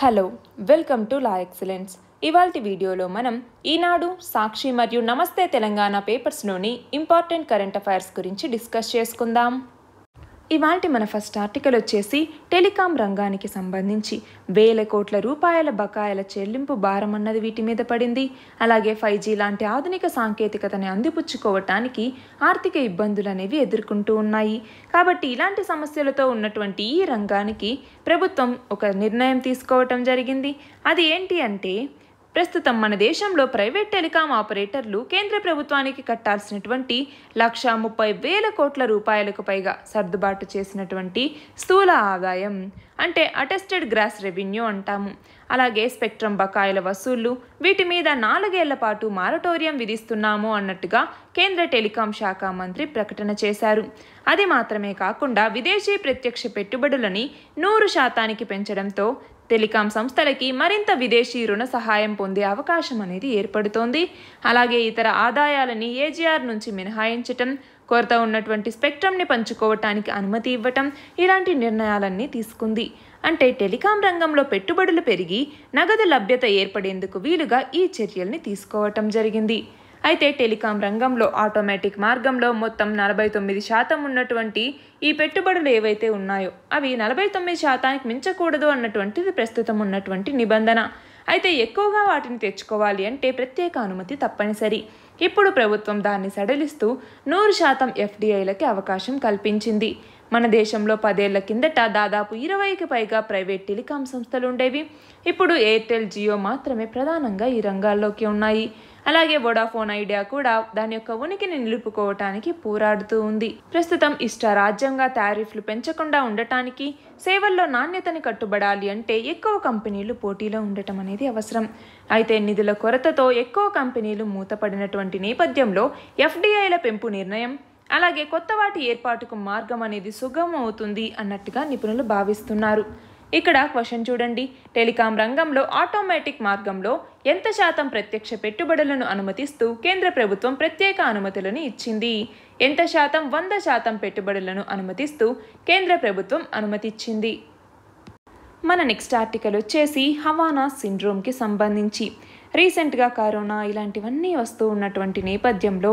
hello welcome to Law Excellence ఇవాల్టి వీడియోలో మనం ఈనాడు సాక్షి మరియు నమస్తే తెలంగాణ పేపర్స్లోని ఇంపార్టెంట్ కరెంట్ అఫైర్స్ గురించి డిస్కస్ చేసుకుందాం ఇవాళ మన ఫస్ట్ ఆర్టికల్ వచ్చేసి టెలికాం రంగానికి సంబంధించి వేల కోట్ల రూపాయల బకాయిల చెల్లింపు భారం అన్నది వీటి మీద పడింది అలాగే ఫైవ్ జీ లాంటి ఆధునిక సాంకేతికతని అందిపుచ్చుకోవటానికి ఆర్థిక ఇబ్బందులు అనేవి ఎదుర్కొంటూ ఉన్నాయి కాబట్టి ఇలాంటి సమస్యలతో ఉన్నటువంటి ఈ రంగానికి ప్రభుత్వం ఒక నిర్ణయం తీసుకోవటం జరిగింది అది ఏంటి అంటే ప్రస్తుతం మన దేశంలో ప్రైవేట్ టెలికాం ఆపరేటర్లు కేంద్ర ప్రభుత్వానికి కట్టాల్సినటువంటి లక్ష ముప్పై వేల కోట్ల రూపాయలకు పైగా సర్దుబాటు చేసినటువంటి స్థూల ఆదాయం అంటే అటెస్టెడ్ గ్రాస్ రెవెన్యూ అంటాము అలాగే స్పెక్ట్రమ్ బకాయిల వసూళ్లు వీటి మీద నాలుగేళ్ల పాటు మారటోరియం విధిస్తున్నాము అన్నట్టుగా కేంద్ర టెలికాం శాఖ మంత్రి ప్రకటన చేశారు అది మాత్రమే కాకుండా విదేశీ ప్రత్యక్ష పెట్టుబడులని నూరు శాతానికి పెంచడంతో టెలికాం సంస్థలకి మరింత విదేశీ రుణ సహాయం పొందే అవకాశం అనేది ఏర్పడుతోంది అలాగే ఇతర ఆదాయాలని ఏజీఆర్ నుంచి మినహాయించటం కొరత ఉన్నటువంటి స్పెక్ట్రమ్ని పంచుకోవటానికి అనుమతి ఇవ్వటం ఇలాంటి నిర్ణయాలన్నీ తీసుకుంది అంటే టెలికాం రంగంలో పెట్టుబడులు పెరిగి నగదు లభ్యత ఏర్పడేందుకు వీలుగా ఈ చర్యల్ని తీసుకోవటం జరిగింది అయితే టెలికాం రంగంలో ఆటోమేటిక్ మార్గంలో మొత్తం నలభై తొమ్మిది శాతం ఉన్నటువంటి ఈ పెట్టుబడులు ఏవైతే ఉన్నాయో అవి నలభై తొమ్మిది శాతానికి మించకూడదు అన్నటువంటిది ప్రస్తుతం ఉన్నటువంటి నిబంధన అయితే ఎక్కువగా వాటిని తెచ్చుకోవాలి అంటే ప్రత్యేక అనుమతి తప్పనిసరి ఇప్పుడు ప్రభుత్వం దాన్ని సడలిస్తూ నూరు శాతం ఎఫ్డీఐలకి అవకాశం కల్పించింది మన దేశంలో పదేళ్ల కిందట దాదాపు ఇరవైకి పైగా ప్రైవేట్ టెలికాం సంస్థలు ఉండేవి ఇప్పుడు ఎయిర్టెల్ జియో మాత్రమే ప్రధానంగా ఈ రంగాల్లోకి ఉన్నాయి అలాగే వొడాఫోన్ ఐడియా కూడా దాని యొక్క ఉనికిని నిలుపుకోవటానికి పోరాడుతూ ఉంది ప్రస్తుతం ఇష్ట రాజ్యంగా టారిఫ్లు పెంచకుండా ఉండటానికి సేవల్లో నాణ్యతని కట్టుబడాలి అంటే ఎక్కువ కంపెనీలు పోటీలో ఉండటం అనేది అవసరం అయితే నిధుల కొరతతో ఎక్కువ కంపెనీలు మూతపడినటువంటి నేపథ్యంలో ఎఫ్డీఐల పెంపు నిర్ణయం అలాగే కొత్త వాటి ఏర్పాటుకు మార్గం అనేది సుగమం అవుతుంది అన్నట్టుగా నిపుణులు భావిస్తున్నారు ఇక్కడ క్వశ్చన్ చూడండి టెలికాం రంగంలో ఆటోమేటిక్ మార్గంలో ఎంత శాతం ప్రత్యక్ష పెట్టుబడులను అనుమతిస్తూ కేంద్ర ప్రభుత్వం ప్రత్యేక అనుమతులను ఇచ్చింది ఎంత శాతం వంద శాతం పెట్టుబడులను అనుమతిస్తూ కేంద్ర ప్రభుత్వం అనుమతిచ్చింది మన నెక్స్ట్ ఆర్టికల్ వచ్చేసి హవానా సిండ్రోమ్కి సంబంధించి రీసెంట్గా కరోనా ఇలాంటివన్నీ వస్తూ ఉన్నటువంటి నేపథ్యంలో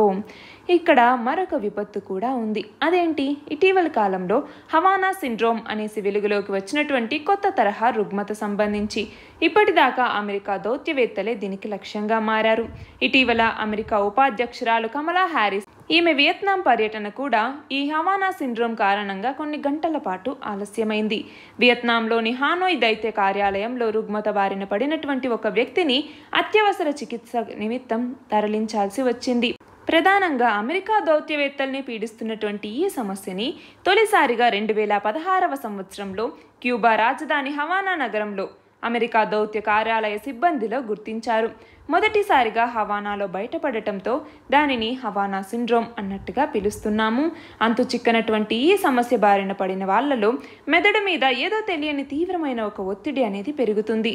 ఇక్కడ మరొక విపత్తు కూడా ఉంది అదేంటి ఇటీవల కాలంలో హవానా సిండ్రోమ్ అనేసి వెలుగులోకి వచ్చినటువంటి కొత్త తరహా రుగ్మత సంబంధించి ఇప్పటిదాకా అమెరికా దౌత్యవేత్తలే దీనికి లక్ష్యంగా మారారు ఇటీవల అమెరికా ఉపాధ్యక్షురాలు కమలా హ్యారిస్ ఈమె వియత్నాం పర్యటన కూడా ఈ హవానా సిండ్రోమ్ కారణంగా కొన్ని గంటల పాటు ఆలస్యమైంది వియత్నాంలోని హానోయ్ దైత్య కార్యాలయంలో రుగ్మత బారిన పడినటువంటి ఒక వ్యక్తిని అత్యవసర చికిత్స నిమిత్తం తరలించాల్సి వచ్చింది ప్రధానంగా అమెరికా దౌత్యవేత్తల్ని పీడిస్తున్నటువంటి ఈ సమస్యని తొలిసారిగా రెండు వేల పదహారవ సంవత్సరంలో క్యూబా రాజధాని హవానా నగరంలో అమెరికా దౌత్య కార్యాలయ సిబ్బందిలో గుర్తించారు మొదటిసారిగా హవానాలో బయటపడటంతో దానిని హవానా సిండ్రోమ్ అన్నట్టుగా పిలుస్తున్నాము అంతు చిక్కనటువంటి ఈ సమస్య బారిన పడిన వాళ్ళలో మెదడు మీద ఏదో తెలియని తీవ్రమైన ఒక ఒత్తిడి అనేది పెరుగుతుంది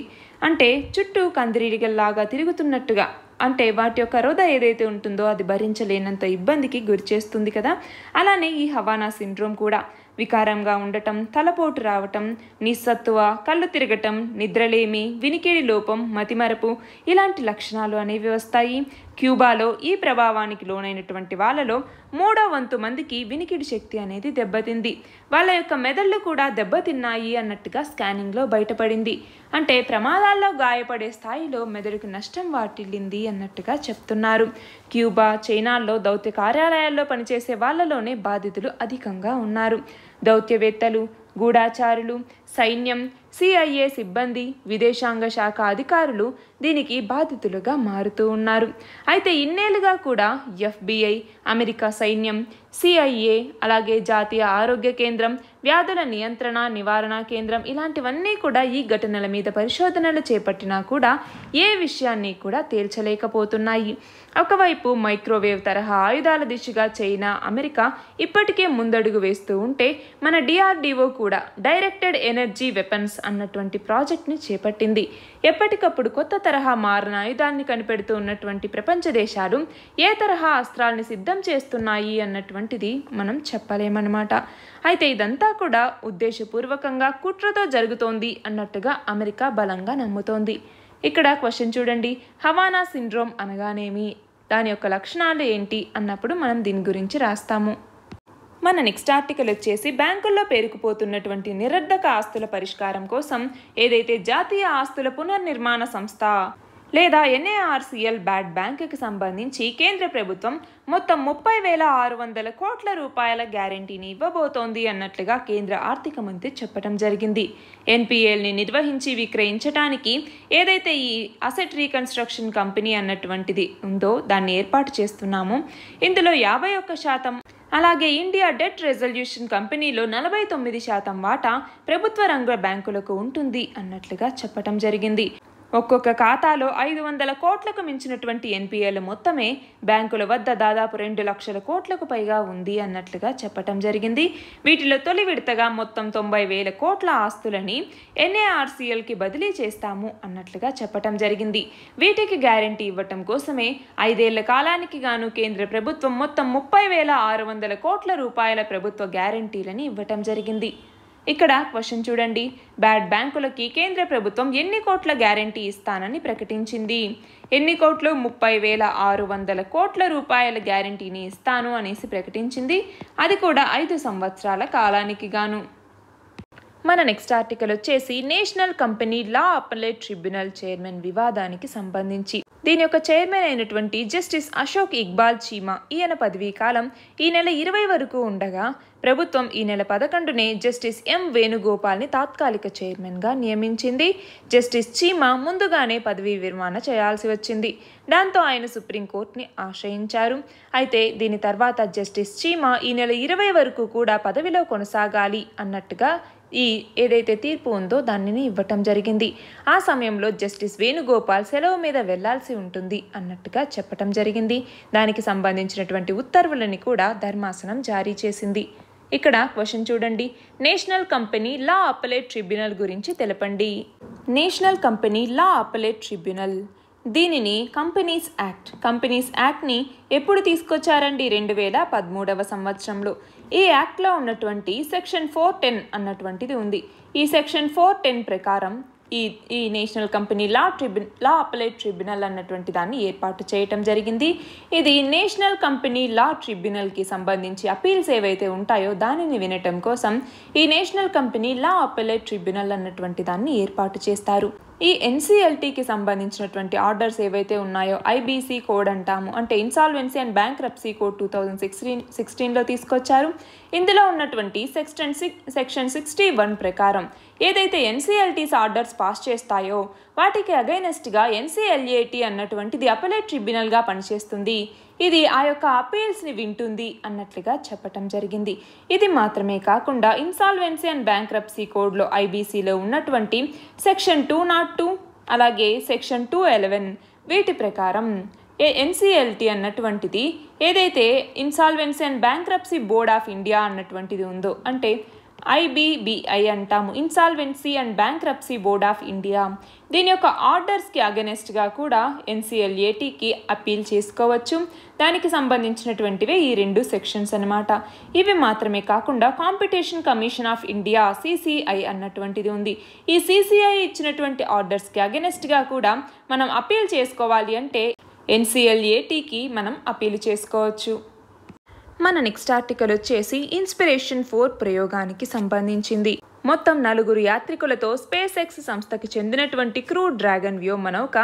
అంటే చుట్టూ కందిరీడిగల్లాగా తిరుగుతున్నట్టుగా అంటే వాటి యొక్క హృద ఏదైతే ఉంటుందో అది భరించలేనంత ఇబ్బందికి గురిచేస్తుంది కదా అలానే ఈ హవానా సిండ్రోమ్ కూడా వికారంగా ఉండటం తలపోటు రావటం నిస్సత్తువ కళ్ళు తిరగటం నిద్రలేమి వినికిడి లోపం మతిమరపు ఇలాంటి లక్షణాలు అనేవి వస్తాయి క్యూబాలో ఈ ప్రభావానికి లోనైనటువంటి వాళ్ళలో మూడో వంతు మందికి వినికిడి శక్తి అనేది దెబ్బతింది వాళ్ళ యొక్క మెదళ్ళు కూడా దెబ్బతిన్నాయి అన్నట్టుగా స్కానింగ్లో బయటపడింది అంటే ప్రమాదాల్లో గాయపడే స్థాయిలో మెదడుకు నష్టం వాటిల్లింది అన్నట్టుగా చెప్తున్నారు క్యూబా చైనాల్లో దౌత్య కార్యాలయాల్లో పనిచేసే వాళ్ళలోనే బాధితులు అధికంగా ఉన్నారు దౌత్యవేత్తలు గూఢాచారులు సైన్యం సిఐఏ సిబ్బంది విదేశాంగ శాఖ అధికారులు దీనికి బాధితులుగా మారుతూ ఉన్నారు అయితే ఇన్నేళ్లుగా కూడా ఎఫ్బిఐ అమెరికా సైన్యం సిఐఏ అలాగే జాతీయ ఆరోగ్య కేంద్రం వ్యాధుల నియంత్రణ నివారణ కేంద్రం ఇలాంటివన్నీ కూడా ఈ ఘటనల మీద పరిశోధనలు చేపట్టినా కూడా ఏ విషయాన్ని కూడా తేల్చలేకపోతున్నాయి ఒకవైపు మైక్రోవేవ్ తరహా ఆయుధాల దిశగా చైనా అమెరికా ఇప్పటికే ముందడుగు వేస్తూ ఉంటే మన డిఆర్డీఓ కూడా డైరెక్టెడ్ ఎనర్జీ వెపన్స్ అన్నటువంటి ప్రాజెక్ట్ని చేపట్టింది ఎప్పటికప్పుడు కొత్త తరహా మారణాయుధాన్ని కనిపెడుతూ ఉన్నటువంటి ప్రపంచ దేశాలు ఏ తరహా అస్త్రాలని సిద్ధం చేస్తున్నాయి అన్నటువంటిది మనం చెప్పలేమన్నమాట అయితే ఇదంతా కూడా ఉద్దేశపూర్వకంగా కుట్రతో జరుగుతోంది అన్నట్టుగా అమెరికా బలంగా నమ్ముతోంది ఇక్కడ క్వశ్చన్ చూడండి హవానా సిండ్రోమ్ అనగానేమి దాని యొక్క లక్షణాలు ఏంటి అన్నప్పుడు మనం దీని గురించి రాస్తాము మన నెక్స్ట్ ఆర్టికల్ వచ్చేసి బ్యాంకుల్లో పేరుకుపోతున్నటువంటి నిరర్ధక ఆస్తుల పరిష్కారం కోసం ఏదైతే జాతీయ ఆస్తుల పునర్నిర్మాణ సంస్థ లేదా ఎన్ఏఆర్సీఎల్ బ్యాడ్ బ్యాంకుకి సంబంధించి కేంద్ర ప్రభుత్వం మొత్తం ముప్పై వేల ఆరు వందల కోట్ల రూపాయల గ్యారంటీని ఇవ్వబోతోంది అన్నట్లుగా కేంద్ర ఆర్థిక మంత్రి చెప్పడం జరిగింది ఎన్పిఎల్ని నిర్వహించి విక్రయించడానికి ఏదైతే ఈ అసెట్ రీకన్స్ట్రక్షన్ కంపెనీ అన్నటువంటిది ఉందో దాన్ని ఏర్పాటు చేస్తున్నామో ఇందులో యాభై ఒక్క శాతం అలాగే ఇండియా డెట్ రెజల్యూషన్ కంపెనీలో నలభై తొమ్మిది శాతం వాటా ప్రభుత్వ రంగ బ్యాంకులకు ఉంటుంది అన్నట్లుగా చెప్పటం జరిగింది ఒక్కొక్క ఖాతాలో ఐదు వందల కోట్లకు మించినటువంటి ఎన్పిఏల మొత్తమే బ్యాంకుల వద్ద దాదాపు రెండు లక్షల కోట్లకు పైగా ఉంది అన్నట్లుగా చెప్పటం జరిగింది వీటిలో తొలి విడతగా మొత్తం తొంభై వేల కోట్ల ఆస్తులని ఎన్ఏఆర్సీఎల్కి బదిలీ చేస్తాము అన్నట్లుగా చెప్పటం జరిగింది వీటికి గ్యారంటీ ఇవ్వటం కోసమే ఐదేళ్ల కాలానికి గాను కేంద్ర ప్రభుత్వం మొత్తం ముప్పై వేల ఆరు వందల కోట్ల రూపాయల ప్రభుత్వ గ్యారంటీలని ఇవ్వటం జరిగింది ఇక్కడ క్వశ్చన్ చూడండి బ్యాడ్ బ్యాంకులకి కేంద్ర ప్రభుత్వం ఎన్ని కోట్ల గ్యారంటీ ఇస్తానని ప్రకటించింది ఎన్ని కోట్లు ముప్పై వేల ఆరు వందల కోట్ల రూపాయల గ్యారంటీని ఇస్తాను అనేసి ప్రకటించింది అది కూడా ఐదు సంవత్సరాల కాలానికి గాను మన నెక్స్ట్ ఆర్టికల్ వచ్చేసి National Company Law Appellate Tribunal chairman వివాదానికి సంబంధించి దీని యొక్క చైర్మన్ అయినటువంటి జస్టిస్ అశోక్ ఇక్బాల్ చీమా ఈయన పదవీ కాలం ఈ నెల ఇరవై వరకు ఉండగా ప్రభుత్వం ఈ నెల పదకొండునే జస్టిస్ ఎం వేణుగోపాల్ని తాత్కాలిక చైర్మన్గా నియమించింది జస్టిస్ చీమా ముందుగానే పదవీ విరమణ చేయాల్సి వచ్చింది దాంతో ఆయన సుప్రీంకోర్టుని ఆశ్రయించారు అయితే దీని తర్వాత జస్టిస్ చీమా ఈ నెల ఇరవై వరకు కూడా పదవిలో కొనసాగాలి అన్నట్టుగా ఈ ఏదైతే తీర్పు ఉందో దానిని ఇవ్వటం జరిగింది ఆ సమయంలో జస్టిస్ వేణుగోపాల్ సెలవు మీద వెళ్లాల్సి ఉంటుంది అన్నట్టుగా చెప్పటం జరిగింది దానికి సంబంధించినటువంటి ఉత్తర్వులని కూడా ధర్మాసనం జారీ చేసింది ఇక్కడ క్వశ్చన్ చూడండి National Company Law Appellate Tribunal గురించి తెలపండి National Company Law Appellate Tribunal దీనిని కంపెనీస్ యాక్ట్ కంపెనీస్ యాక్ట్ని ఎప్పుడు తీసుకొచ్చారండి రెండు వేల పదమూడవ సంవత్సరంలో ఈ యాక్ట్లో ఉన్నటువంటి సెక్షన్ ఫోర్ టెన్ అన్నటువంటిది ఉంది ఈ సెక్షన్ ఫోర్ టెన్ ప్రకారం ఈ ఈ నేషనల్ కంపెనీ లా ట్రిబ్యు లా అపలేట్ ట్రిబ్యునల్ అన్నటువంటి దాన్ని ఏర్పాటు చేయటం జరిగింది ఇది నేషనల్ కంపెనీ లా ట్రిబ్యునల్కి సంబంధించి అపీల్స్ ఏవైతే ఉంటాయో దానిని వినటం కోసం ఈ National Company Law Appellate Tribunal అన్నటువంటి దాన్ని ఏర్పాటు చేస్తారు ఈ ఎన్సీఎల్టీకి సంబంధించినటువంటి ఆర్డర్స్ ఏవైతే ఉన్నాయో ఐబీసీ కోడ్ అంటాము అంటే insolvency and bankruptcy code two thousand sixteen సిక్స్టీన్లో తీసుకొచ్చారు ఇందులో ఉన్నటువంటి section six section sixty one ప్రకారం ఏదైతే ఎన్సీఎల్టీస్ ఆర్డర్స్ పాస్ చేస్తాయో వాటికి అగైనెస్ట్గా ఎన్సీఎల్ఏటీ అన్నటువంటిది అపలేట్ ట్రిబ్యునల్గా పనిచేస్తుంది ఇది ఆ యొక్క అపీల్స్ని వింటుంది అన్నట్లుగా చెప్పటం జరిగింది ఇది మాత్రమే కాకుండా ఇన్సాల్వెన్సీ అండ్ బ్యాంక్రప్సీ కోడ్లో ఐబీసీలో ఉన్నటువంటి సెక్షన్ టూ నాట్ టూ అలాగే సెక్షన్ టూ ఎలెవెన్ వీటి ప్రకారం ఏ ఎన్సిఎల్టీ అన్నటువంటిది ఏదైతే Insolvency and Bankruptcy Board of India అన్నటువంటిది ఉందో అంటే ఐబీబీఐ అంటాము Insolvency and Bankruptcy Board of India దీని యొక్క ఆర్డర్స్కి అగెనెస్ట్గా కూడా ఎన్సిఎల్ఏటీకి అప్పీల్ చేసుకోవచ్చు దానికి సంబంధించినటువంటివే ఈ రెండు సెక్షన్స్ అనమాట ఇవి మాత్రమే కాకుండా Competition Commission of India CCI అన్నటువంటిది ఉంది ఈ సిసిఐ ఇచ్చినటువంటి ఆర్డర్స్కి అగెనెస్ట్గా కూడా మనం అప్పీల్ చేసుకోవాలి అంటే ఎన్సీఎల్ఏటీకి మనం అప్పీల్ చేసుకోవచ్చు మన నెక్స్ట్ ఆర్టికల్ వచ్చేసి ఇన్స్పిరేషన్ ఫోర్ ప్రయోగానికి సంబంధించింది మొత్తం నలుగురు యాత్రికులతో స్పేస్ ఎక్స్ సంస్థకి చెందినటువంటి క్రూ డ్రాగన్ వ్యోమనౌక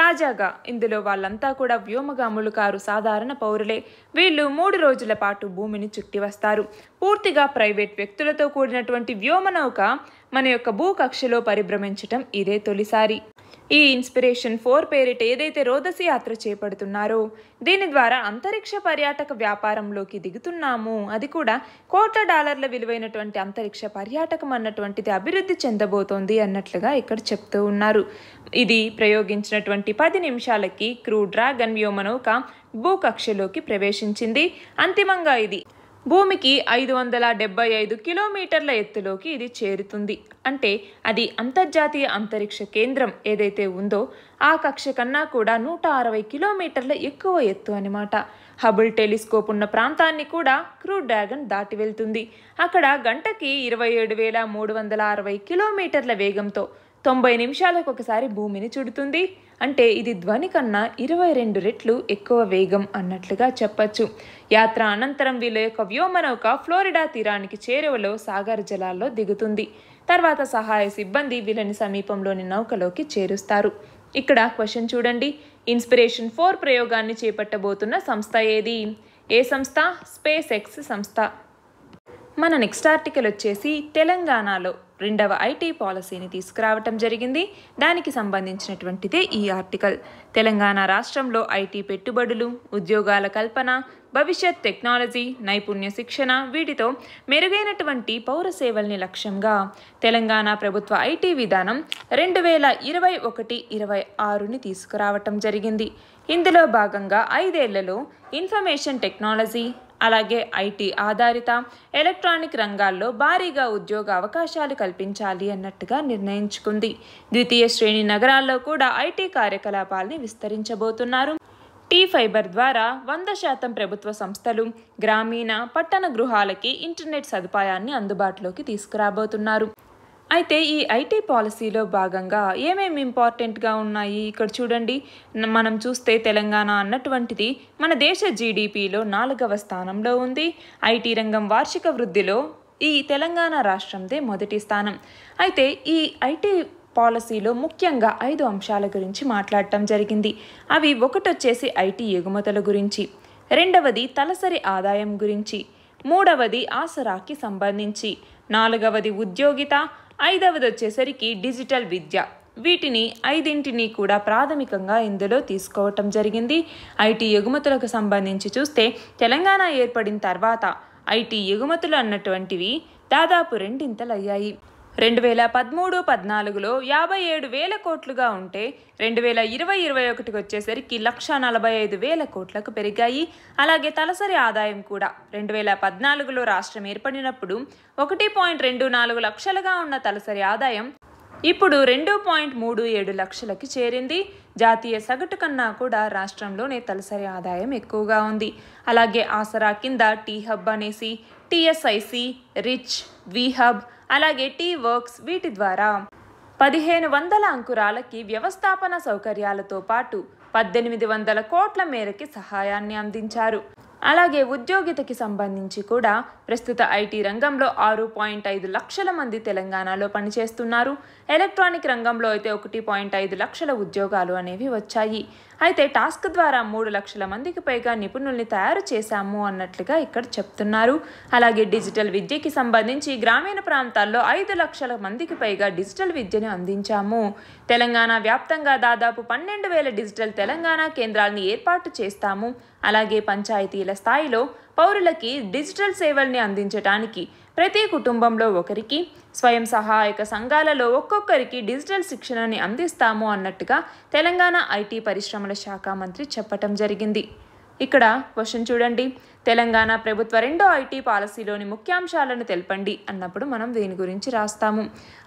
తాజాగా ఇందులో వాళ్ళంతా కూడా వ్యోమగాములు కారు సాధారణ పౌరులే వీళ్ళు మూడు రోజుల పాటు భూమిని చుట్టి వస్తారు పూర్తిగా ప్రైవేట్ వ్యక్తులతో కూడినటువంటి వ్యోమనౌక మన యొక్క భూకక్షలో పరిభ్రమించటం ఇదే తొలిసారి ఈ ఇన్స్పిరేషన్ ఫోర్ పేరిట ఏదైతే రోదసి యాత్ర చేపడుతున్నారో దీని ద్వారా అంతరిక్ష పర్యాటక వ్యాపారంలోకి దిగుతున్నాము అది కూడా కోట్ల డాలర్ల విలువైనటువంటి అంతరిక్ష పర్యాటకం అన్నటువంటిది అభివృద్ధి చెందబోతోంది అన్నట్లుగా ఇక్కడ చెప్తూ ఉన్నారు ఇది ప్రయోగించినటువంటి పది నిమిషాలకి క్రూ డ్రాగన్ వ్యోమనౌక భూకక్షలోకి ప్రవేశించింది అంతిమంగా ఇది భూమికి ఐదు వందల డెబ్బై ఐదు కిలోమీటర్ల ఎత్తులోకి ఇది చేరుతుంది అంటే అది అంతర్జాతీయ అంతరిక్ష కేంద్రం ఏదైతే ఉందో ఆ కక్ష కన్నా కూడా నూట అరవై కిలోమీటర్ల ఎక్కువ ఎత్తు అనమాట హబుల్ టెలిస్కోప్ ఉన్న ప్రాంతాన్ని కూడా క్రూ డ్రాగన్ దాటి వెళ్తుంది అక్కడ గంటకి ఇరవై ఏడు వేల మూడు వందల అరవై కిలోమీటర్ల వేగంతో తొంభై నిమిషాలకు ఒకసారి భూమిని చుడుతుంది అంటే ఇది ధ్వని కన్నా ఇరవై రెండు రెట్లు ఎక్కువ వేగం అన్నట్లుగా చెప్పచ్చు యాత్ర అనంతరం వీళ్ళ యొక్క వ్యోమనౌక ఫ్లోరిడా తీరానికి చేరువలో సాగర్ జలాల్లో దిగుతుంది తర్వాత సహాయ సిబ్బంది వీళ్ళని సమీపంలోని నౌకలోకి చేరుస్తారు ఇక్కడ క్వశ్చన్ చూడండి ఇన్స్పిరేషన్ ఫోర్ ప్రయోగాన్ని చేపట్టబోతున్న సంస్థ ఏది ఏ సంస్థ స్పేస్ ఎక్స్ సంస్థ మన నెక్స్ట్ ఆర్టికల్ వచ్చేసి తెలంగాణలో రెండవ ఐటీ పాలసీని తీసుకురావటం జరిగింది దానికి సంబంధించినటువంటిదే ఈ ఆర్టికల్ తెలంగాణ రాష్ట్రంలో ఐటీ పెట్టుబడులు ఉద్యోగాల కల్పన భవిష్యత్ టెక్నాలజీ నైపుణ్య శిక్షణ వీటితో మెరుగైనటువంటి పౌర సేవల్ని లక్ష్యంగా తెలంగాణ ప్రభుత్వ ఐటీ విధానం రెండు వేల ఇరవై ఒకటి ఇరవై ఆరుని తీసుకురావటం జరిగింది ఇందులో భాగంగా ఐదేళ్లలో ఇన్ఫర్మేషన్ టెక్నాలజీ అలాగే ఐటీ ఆధారిత ఎలక్ట్రానిక్ రంగాల్లో భారీగా ఉద్యోగ అవకాశాలు కల్పించాలి అన్నట్టుగా నిర్ణయించుకుంది ద్వితీయ శ్రేణి నగరాల్లో కూడా ఐటీ కార్యకలాపాల్ని విస్తరించబోతున్నారు టీ ఫైబర్ ద్వారా వంద శాతం ప్రభుత్వ సంస్థలు గ్రామీణ పట్టణ గృహాలకి ఇంటర్నెట్ సదుపాయాన్ని అందుబాటులోకి తీసుకురాబోతున్నారు అయితే ఈ ఐటీ పాలసీలో భాగంగా ఏమేమి ఇంపార్టెంట్గా ఉన్నాయి ఇక్కడ చూడండి మనం చూస్తే తెలంగాణ అన్నటువంటిది మన దేశ జీడిపిలో నాలుగవ స్థానంలో ఉంది ఐటీ రంగం వార్షిక వృద్ధిలో ఈ తెలంగాణ రాష్ట్రందే మొదటి స్థానం అయితే ఈ ఐటీ పాలసీలో ముఖ్యంగా ఐదు అంశాల గురించి మాట్లాడటం జరిగింది అవి ఒకటొచ్చేసి ఐటీ ఎగుమతుల గురించి రెండవది తలసరి ఆదాయం గురించి మూడవది ఆసరాకి సంబంధించి నాలుగవది ఉద్యోగిత ఐదవది వచ్చేసరికి డిజిటల్ విద్య వీటిని ఐదింటిని కూడా ప్రాథమికంగా ఇందులో తీసుకోవటం జరిగింది ఐటీ ఎగుమతులకు సంబంధించి చూస్తే తెలంగాణ ఏర్పడిన తర్వాత ఐటీ ఎగుమతులు అన్నటువంటివి దాదాపు రెండింతలయ్యాయి రెండు వేల పదమూడు పద్నాలుగులో యాభై ఏడు వేల కోట్లుగా ఉంటే రెండు వేల ఇరవై ఇరవై ఒకటికి వచ్చేసరికి లక్ష నలభై ఐదు వేల కోట్లకు పెరిగాయి అలాగే తలసరి ఆదాయం కూడా రెండు వేల పద్నాలుగులో రాష్ట్రం ఏర్పడినప్పుడు ఒకటి పాయింట్ రెండు నాలుగు లక్షలుగా ఉన్న తలసరి ఆదాయం ఇప్పుడు రెండు పాయింట్ మూడు ఏడు లక్షలకి చేరింది జాతీయ సగటు కన్నా కూడా రాష్ట్రంలోనే తలసరి ఆదాయం ఎక్కువగా ఉంది అలాగే ఆసరా కింద టీ హబ్ అనేసి టీఎస్ఐసి రిచ్ వి హబ్ అలాగే టీ వర్క్స్ వీటి ద్వారా పదిహేను వందల అంకురాలకి వ్యవస్థాపన సౌకర్యాలతో పాటు పద్దెనిమిది వందల కోట్ల మేరకి సహాయాన్ని అందించారు అలాగే ఉద్యోగితకి సంబంధించి కూడా ప్రస్తుత ఐటీ రంగంలో ఆరు పాయింట్ ఐదు లక్షల మంది తెలంగాణలో పనిచేస్తున్నారు ఎలక్ట్రానిక్ రంగంలో అయితే ఒకటి పాయింట్ ఐదు లక్షల ఉద్యోగాలు అనేవి వచ్చాయి అయితే టాస్క్ ద్వారా మూడు లక్షల మందికి పైగా నిపుణుల్ని తయారు చేశాము అన్నట్లుగా ఇక్కడ చెప్తున్నారు అలాగే డిజిటల్ విద్యకి సంబంధించి గ్రామీణ ప్రాంతాల్లో ఐదు లక్షల మందికి పైగా డిజిటల్ విద్యను అందించాము తెలంగాణ వ్యాప్తంగా దాదాపు పన్నెండు వేల డిజిటల్ తెలంగాణ కేంద్రాలను ఏర్పాటు చేస్తాము అలాగే పంచాయతీల స్థాయిలో పౌరులకి డిజిటల్ సేవల్ని అందించడానికి ప్రతి కుటుంబంలో ఒకరికి స్వయం సహాయక సంఘాలలో ఒక్కొక్కరికి డిజిటల్ శిక్షణని అందిస్తాము అన్నట్టుగా తెలంగాణ ఐటీ పరిశ్రమల శాఖ మంత్రి చెప్పటం జరిగింది ఇక్కడ క్వశ్చన్ చూడండి తెలంగాణ ప్రభుత్వ రెండో ఐటీ పాలసీలోని ముఖ్యాంశాలను తెలపండి అన్నప్పుడు మనం దీని గురించి రాస్తాము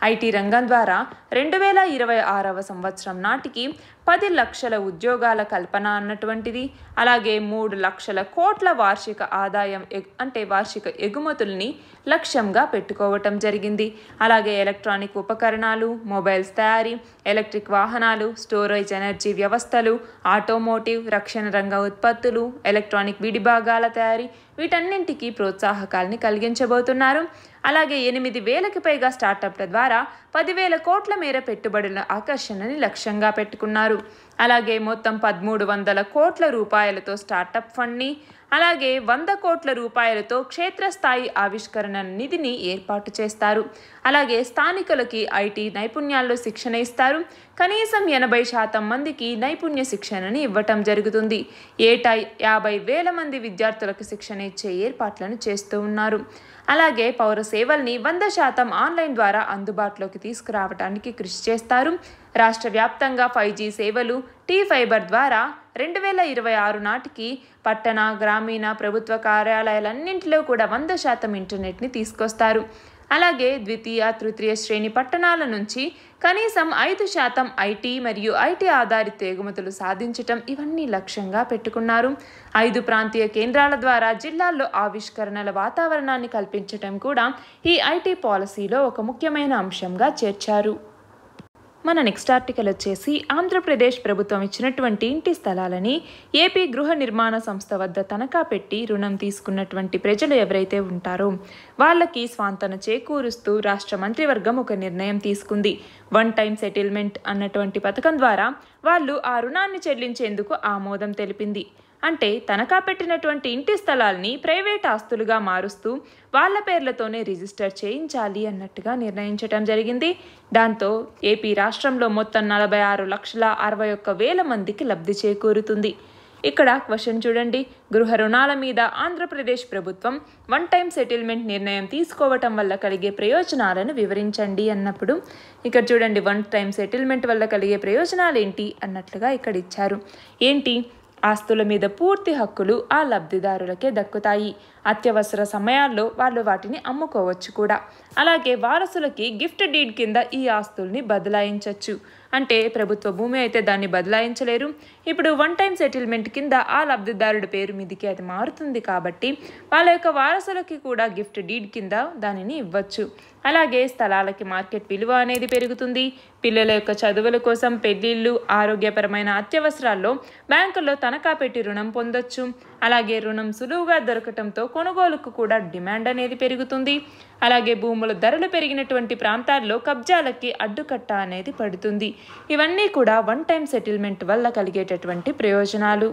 ఐటీ రంగం ద్వారా రెండు వేల ఇరవై ఆరవ సంవత్సరం నాటికి పది లక్షల ఉద్యోగాల కల్పన అన్నటువంటిది అలాగే మూడు లక్షల కోట్ల వార్షిక ఆదాయం అంటే వార్షిక ఎగుమతుల్ని లక్ష్యంగా పెట్టుకోవటం జరిగింది అలాగే ఎలక్ట్రానిక్ ఉపకరణాలు మొబైల్స్ తయారీ ఎలక్ట్రిక్ వాహనాలు స్టోరేజ్ ఎనర్జీ వ్యవస్థలు ఆటోమోటివ్ రక్షణ రంగ ఉత్పత్తులు ఎలక్ట్రానిక్ విడిభాగాల తయారీ వీటన్నింటికి ప్రోత్సాహకాల్ని కలిగించబోతున్నారు అలాగే ఎనిమిది వేలకి పైగా స్టార్టప్ల ద్వారా పదివేల కోట్ల మేర పెట్టుబడుల ఆకర్షణని లక్ష్యంగా పెట్టుకున్నారు అలాగే మొత్తం పదమూడు వందల కోట్ల రూపాయలతో స్టార్టప్ ఫండ్ని అలాగే వంద కోట్ల రూపాయలతో క్షేత్రస్థాయి ఆవిష్కరణ నిధిని ఏర్పాటు చేస్తారు అలాగే స్థానికులకి ఐటీ నైపుణ్యాల్లో శిక్షణ ఇస్తారు కనీసం ఎనభై శాతం మందికి నైపుణ్య శిక్షణని ఇవ్వటం జరుగుతుంది ఏటా యాభై వేల మంది విద్యార్థులకు శిక్షణ ఇచ్చే ఏర్పాట్లను చేస్తూ ఉన్నారు అలాగే పౌర సేవల్ని వంద శాతం ఆన్లైన్ ద్వారా అందుబాటులోకి తీసుకురావడానికి కృషి చేస్తారు రాష్ట్ర వ్యాప్తంగా ఫైవ్ జీ సేవలు టీ ఫైబర్ ద్వారా రెండు వేల ఇరవై ఆరు నాటికి పట్టణ గ్రామీణ ప్రభుత్వ కార్యాలయాలన్నింటిలో కూడా వంద శాతం ఇంటర్నెట్ని తీసుకొస్తారు అలాగే ద్వితీయ తృతీయ శ్రేణి పట్టణాల నుంచి కనీసం ఐదు శాతం ఐటీ మరియు ఐటీ ఆధారిత ఎగుమతులు సాధించటం ఇవన్నీ లక్ష్యంగా పెట్టుకున్నారు ఐదు ప్రాంతీయ కేంద్రాల ద్వారా జిల్లాల్లో ఆవిష్కరణల వాతావరణాన్ని కల్పించటం కూడా ఈ ఐటీ పాలసీలో ఒక ముఖ్యమైన అంశంగా చేర్చారు మన నెక్స్ట్ ఆర్టికల్ వచ్చేసి ఆంధ్రప్రదేశ్ ప్రభుత్వం ఇచ్చినటువంటి ఇంటి స్థలాలని ఏపీ గృహ నిర్మాణ సంస్థ వద్ద తనఖా పెట్టి రుణం తీసుకున్నటువంటి ప్రజలు ఎవరైతే ఉంటారో వాళ్ళకి స్వాంతన చేకూరుస్తూ రాష్ట్ర మంత్రివర్గం ఒక నిర్ణయం తీసుకుంది వన్ టైం సెటిల్మెంట్ అన్నటువంటి పథకం ద్వారా వాళ్ళు ఆ రుణాన్ని చెల్లించేందుకు ఆమోదం తెలిపింది అంటే తనఖా పెట్టినటువంటి ఇంటి స్థలాల్ని ప్రైవేట్ ఆస్తులుగా మారుస్తూ వాళ్ళ పేర్లతోనే రిజిస్టర్ చేయించాలి అన్నట్టుగా నిర్ణయించడం జరిగింది దాంతో ఏపీ రాష్ట్రంలో మొత్తం నలభై ఆరు లక్షల అరవై ఒక్క వేల మందికి లబ్ధి చేకూరుతుంది ఇక్కడ క్వశ్చన్ చూడండి గృహ రుణాల మీద ఆంధ్రప్రదేశ్ ప్రభుత్వం వన్ టైం సెటిల్మెంట్ నిర్ణయం తీసుకోవటం వల్ల కలిగే ప్రయోజనాలను వివరించండి అన్నప్పుడు ఇక్కడ చూడండి వన్ టైం సెటిల్మెంట్ వల్ల కలిగే ప్రయోజనాలు ఏంటి అన్నట్లుగా ఇక్కడ ఇచ్చారు ఏంటి ఆస్తుల మీద పూర్తి హక్కులు ఆ లబ్ధిదారులకే దక్కుతాయి అత్యవసర సమయాల్లో వాళ్ళు వాటిని అమ్ముకోవచ్చు కూడా అలాగే వారసులకి గిఫ్ట్ డీడ్ కింద ఈ ఆస్తుల్ని బదలాయించవచ్చు అంటే ప్రభుత్వ భూమి అయితే దాన్ని బదలాయించలేరు ఇప్పుడు వన్ టైం సెటిల్మెంట్ కింద ఆ లబ్ధిదారుడి పేరు మీదికి అది మారుతుంది కాబట్టి వాళ్ళ యొక్క వారసులకి కూడా గిఫ్ట్ డీడ్ కింద దానిని ఇవ్వచ్చు అలాగే స్థలాలకి మార్కెట్ విలువ అనేది పెరుగుతుంది పిల్లల యొక్క చదువుల కోసం పెళ్లిళ్ళు ఆరోగ్యపరమైన అత్యవసరాల్లో బ్యాంకుల్లో తనఖా పెట్టి రుణం పొందొచ్చు అలాగే రుణం సులువుగా దొరకటంతో కొనుగోలుకు కూడా డిమాండ్ అనేది పెరుగుతుంది అలాగే భూముల ధరలు పెరిగినటువంటి ప్రాంతాల్లో కబ్జాలకి అడ్డుకట్ట అనేది పడుతుంది ఇవన్నీ కూడా వన్ టైం సెటిల్మెంట్ వల్ల కలిగేటటువంటి ప్రయోజనాలు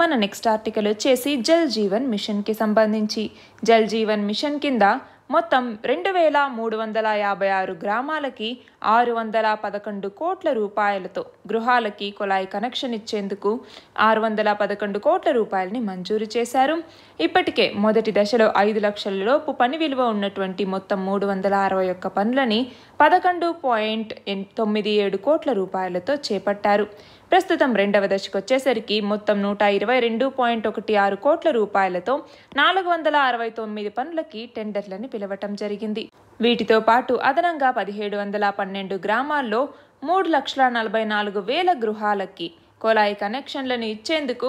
మన నెక్స్ట్ ఆర్టికల్ వచ్చేసి జల్ జీవన్ మిషన్కి సంబంధించి జల్ జీవన్ మిషన్ కింద మొత్తం రెండు వేల మూడు వందల యాభై ఆరు గ్రామాలకి ఆరు వందల పదకొండు కోట్ల రూపాయలతో గృహాలకి కుళాయి కనెక్షన్ ఇచ్చేందుకు ఆరు వందల పదకొండు కోట్ల రూపాయలని మంజూరు చేశారు ఇప్పటికే మొదటి దశలో ఐదు లక్షల లోపు పని విలువ ఉన్నటువంటి మొత్తం మూడు వందల అరవై ఒక్క పనులని పదకొండు పాయింట్ తొమ్మిది ఏడు కోట్ల రూపాయలతో చేపట్టారు ప్రస్తుతం రెండవ దశకు వచ్చేసరికి మొత్తం నూట ఇరవై రెండు పాయింట్ ఒకటి ఆరు కోట్ల రూపాయలతో నాలుగు వందల అరవై తొమ్మిది పనులకి టెండర్లను పిలవటం జరిగింది వీటితో పాటు అదనంగా పదిహేడు వందల పన్నెండు గ్రామాల్లో మూడు లక్షల నలభై నాలుగు వేల గృహాలకి కొలాయి కనెక్షన్లను ఇచ్చేందుకు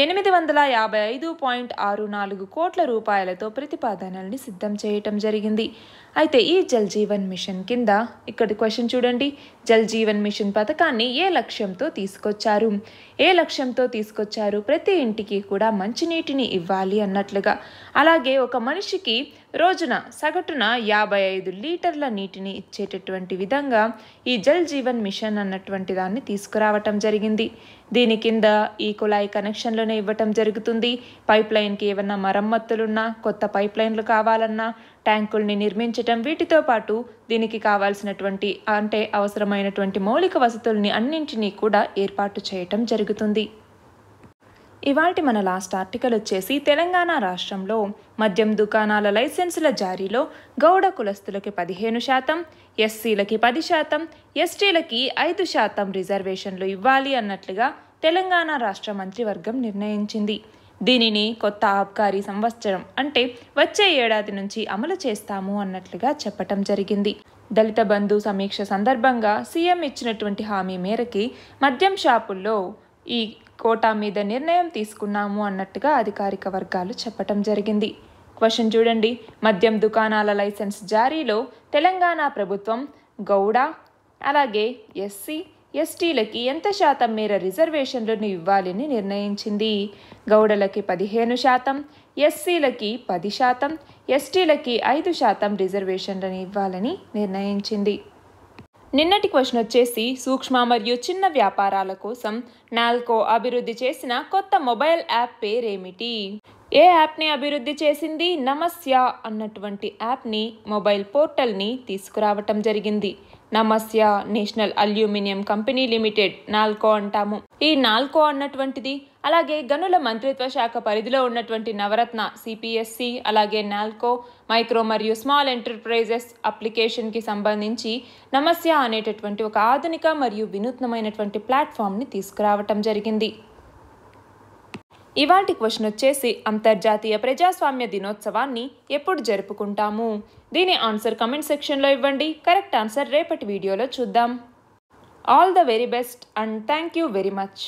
ఎనిమిది వందల యాభై ఐదు పాయింట్ ఆరు నాలుగు కోట్ల రూపాయలతో ప్రతిపాదనల్ని సిద్ధం చేయటం జరిగింది అయితే ఈ జల్ జీవన్ మిషన్ కింద ఇక్కడ క్వశ్చన్ చూడండి జల్ జీవన్ మిషన్ పథకాన్ని ఏ లక్ష్యంతో తీసుకొచ్చారు ఏ లక్ష్యంతో తీసుకొచ్చారు ప్రతి ఇంటికి కూడా మంచినీటిని ఇవ్వాలి అన్నట్లుగా అలాగే ఒక మనిషికి రోజున సగటున యాభై ఐదు లీటర్ల నీటిని ఇచ్చేటటువంటి విధంగా ఈ జల్ జీవన్ మిషన్ అన్నటువంటి దాన్ని తీసుకురావటం జరిగింది దీని కింద ఈ కుళాయి కనెక్షన్లోనే ఇవ్వటం జరుగుతుంది పైప్ లైన్కి ఏమన్నా మరమ్మతులున్నా కొత్త పైప్ లైన్లు కావాలన్నా ట్యాంకుల్ని నిర్మించటం వీటితో పాటు దీనికి కావాల్సినటువంటి అంటే అవసరమైనటువంటి మౌలిక వసతుల్ని అన్నింటినీ కూడా ఏర్పాటు చేయటం జరుగుతుంది ఇవాటి మన లాస్ట్ ఆర్టికల్ వచ్చేసి తెలంగాణ రాష్ట్రంలో మద్యం దుకాణాల లైసెన్సుల జారీలో గౌడ కులస్తులకి పదిహేను శాతం ఎస్సీలకి పది శాతం ఎస్టీలకి ఐదు శాతం రిజర్వేషన్లు ఇవ్వాలి అన్నట్లుగా తెలంగాణ రాష్ట్ర మంత్రివర్గం నిర్ణయించింది దీనిని కొత్త ఆబ్కారీ సంవత్సరం అంటే వచ్చే ఏడాది నుంచి అమలు చేస్తాము అన్నట్లుగా చెప్పటం జరిగింది దళిత బంధు సమీక్ష సందర్భంగా సీఎం ఇచ్చినటువంటి హామీ మేరకి మద్యం షాపుల్లో ఈ కోటా మీద నిర్ణయం తీసుకున్నాము అన్నట్టుగా అధికారిక వర్గాలు చెప్పటం జరిగింది క్వశ్చన్ చూడండి మద్యం దుకాణాల లైసెన్స్ జారీలో తెలంగాణ ప్రభుత్వం గౌడ అలాగే ఎస్సీ ఎస్టీలకి ఎంత శాతం మేర రిజర్వేషన్లను ఇవ్వాలని నిర్ణయించింది గౌడలకి పదిహేను శాతం ఎస్సీలకి పది శాతం ఎస్టీలకి ఐదు శాతం రిజర్వేషన్లను ఇవ్వాలని నిర్ణయించింది నిన్నటి క్వశ్చన్ వచ్చేసి సూక్ష్మ మరియు చిన్న వ్యాపారాల కోసం నాల్కో అభివృద్ధి చేసిన కొత్త మొబైల్ యాప్ పేరేమిటి ఏ యాప్ని అభివృద్ధి చేసింది నమస్య అన్నటువంటి యాప్ని మొబైల్ పోర్టల్ని తీసుకురావటం జరిగింది నమస్య National Aluminium Company Limited NALCO అంటాము ఈ నాల్కో అన్నటువంటిది అలాగే గనుల మంత్రిత్వ శాఖ పరిధిలో ఉన్నటువంటి నవరత్న సిపిఎస్సి అలాగే నాల్కో మైక్రో మరియు స్మాల్ ఎంటర్ప్రైజెస్ అప్లికేషన్కి సంబంధించి నమస్య అనేటటువంటి ఒక ఆధునిక మరియు వినూత్నమైనటువంటి ప్లాట్ఫామ్ని తీసుకురావటం జరిగింది ఇవాటి క్వశ్చన్ వచ్చేసి అంతర్జాతీయ ప్రజాస్వామ్య దినోత్సవాన్ని ఎప్పుడు జరుపుకుంటాము దీని ఆన్సర్ కమెంట్ సెక్షన్లో ఇవ్వండి కరెక్ట్ ఆన్సర్ రేపటి వీడియోలో చూద్దాం all the very best and thank you very much